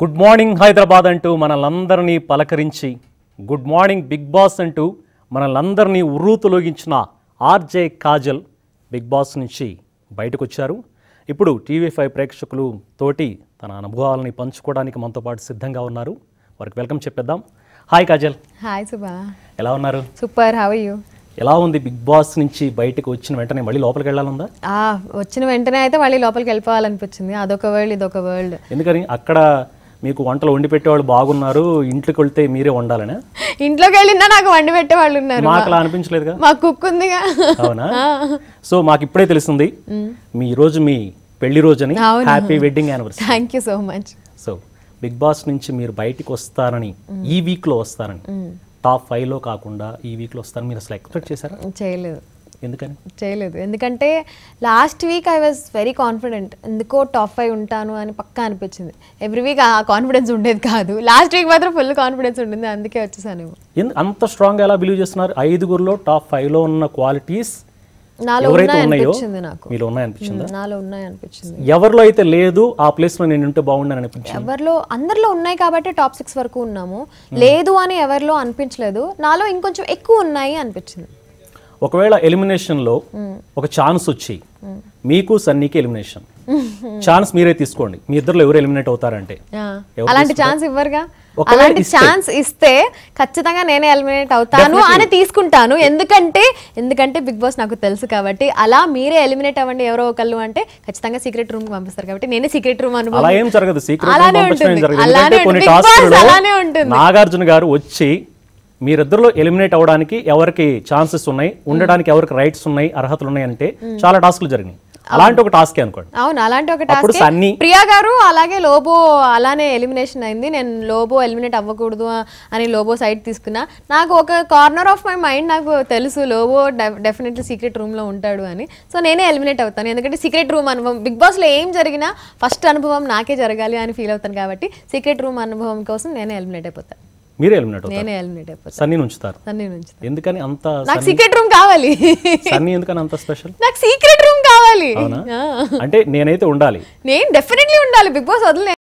good morning Hyderabad అంటూ మనలందరినీ పలకరించి గుడ్ మార్నింగ్ బిగ్ బాస్ అంటూ మనలందరినీ ఉర్రూతులోగించిన ఆర్జే కాజల్ బిగ్ బాస్ నుంచి బయటకు వచ్చారు ఇప్పుడు టీవీ ఫైవ్ ప్రేక్షకులు తోటి తన అనుభవాలని పంచుకోవడానికి మనతో పాటు సిద్ధంగా ఉన్నారు వారికి వెల్కమ్ చెప్పేద్దాం హాయ్ కాజల్ హాయ్ సుభా ఎలా ఉన్నారు సూపర్ హావ్ యూ ఎలా ఉంది బిగ్ బాస్ నుంచి బయటకు వచ్చిన వెంటనే మళ్ళీ లోపలికి వెళ్ళాలందా వచ్చిన వెంటనే అయితే మళ్ళీ లోపలికి వెళ్ళిపోవాలనిపించింది అదొక వరల్డ్ ఇదొక వరల్డ్ ఎందుకని అక్కడ మీకు వంటలు వండి పెట్టేవాళ్ళు బాగున్నారు ఇంట్లోకి వెళ్తే మీరే వండాలని ఇంట్లోకి వెళ్ళినా నాకు వండి పెట్టేవాళ్ళు ఉన్నారు మాకు అలా అనిపించలేదు మా కుక్ ఉందిగా అవునా సో మాకు ఇప్పుడే తెలుస్తుంది మీ రోజు మీ పెళ్లి రోజు అని happy wedding anniversary thank you so much so Bigg Boss నుంచి మీరు బయటికి వస్తారని ఈ వీక్ లో వస్తారని టాప్ ఫైవ్ లో కాకుండా ఈ వీక్ లో వస్తారని మీరు అసలు ఎక్స్పెక్ట్ చేశారా చేయలేదు ఎందుకని చేయలేదు ఎందుకంటే last week I was very confident ఎందుకో టాప్ ఫైవ్ ఉంటాను అని పక్కా అనిపించింది ఎవ్రీ వీక్ ఆ కాన్ఫిడెన్స్ ఉండేది కాదు లాస్ట్ వీక్ మాత్రం ఫుల్ కాన్ఫిడెన్స్ ఉండింది అందుకే వచ్చేసాను అంత స్ట్రాంగ్ ఎలా బిలీవ్ చేస్తున్నారు ఐదుగురులో టాప్ ఫైవ్ లో ఉన్న క్వాలిటీస్ నాలో నాకు ఎవరిలో అయితే లేదు ఆ ప్లేస్ లో నేను ఉంటే బాగుండని అనిపించింది ఎవరిలో అందరిలో ఉన్నాయి కాబట్టి టాప్ సిక్స్ వరకు ఉన్నాము లేదు అని ఎవరిలో అనిపించలేదు నాలో ఇంకొంచెం ఎక్కువ ఉన్నాయి అనిపించింది ఒకవేళ ఎలిమినేషన్లో ఒక ఛాన్స్ వచ్చి మీకు సన్నీకి ఎలిమినేషన్ ఛాన్స్ మీరే తీసుకోండి మీ ఇద్దరు ఎవరు ఎలిమినేట్ అవుతారంటే అలాంటి ఛాన్స్ ఇవ్వరుగా అలాంటి ఛాన్స్ ఇస్తే ఖచ్చితంగా నేనే ఎలిమినేట్ అవుతాను అని తీసుకుంటాను ఎందుకంటే ఎందుకంటే బిగ్ బాస్ నాకు తెలుసు కాబట్టి అలా మీరే ఎలిమినేట్ అవ్వండి ఎవరో ఒకళ్ళు అంటే ఖచ్చితంగా సీక్రెట్ రూమ్ పంపిస్తారు కాబట్టి నేనే సీక్రెట్ రూమ్ అనుభవం అలానే ఉంటుంది అలానే ఉంటుంది నాగార్జున గారు వచ్చి మీరిద్దరులో ఎలిమినేట్ అవడానికి ఎవరికి ఛాన్సెస్ ఉన్నాయి ఉండడానికి ఎవరికి రైట్స్ ఉన్నాయి అర్హతలు ఉన్నాయి అంటే చాలా టాస్క్లు జరిగినాయి అలాంటి ఒక టాస్క్ అనుకోండి అవును అలాంటి ఒక టాస్క్ ప్రియా గారు అలాగే లోబో అలానే ఎలిమినేషన్ అయింది నేను లోబో ఎలిమినేట్ అవ్వకూడదు అని లోబో సైడ్ తీసుకున్నా నాకు ఒక కార్నర్ ఆఫ్ మై మైండ్ నాకు తెలుసు లోబో డెఫినెట్లీ సీక్రెట్ రూమ్ లో ఉంటాడు అని సో నేనే ఎలిమినేట్ అవుతాను ఎందుకంటే సీక్రెట్ రూమ్ అనుభవం బిగ్ బాస్ లో ఏం జరిగినా ఫస్ట్ అనుభవం నాకే జరగాలి అని ఫీల్ అవుతాను కాబట్టి సీక్రెట్ రూమ్ అనుభవం కోసం నేనే ఎలిమినేట్ అయిపోతాను మీరే ఎలిమినేట్ నేనే ఎలిమినేట్ అయిపోతాను సన్నీ ఉంచుతారు సన్నీ ఉంచుతారు ఎందుకని అంత నాకు సీక్రెట్ రూమ్ కావాలి సన్నీ ఎందుకని అంత స్పెషల్ నాకు సీక్రెట్ రూమ్ కావాలి అంటే నేనైతే ఉండాలి నేను డెఫినెట్లీ ఉండాలి బిగ్ బాస్ వదిలే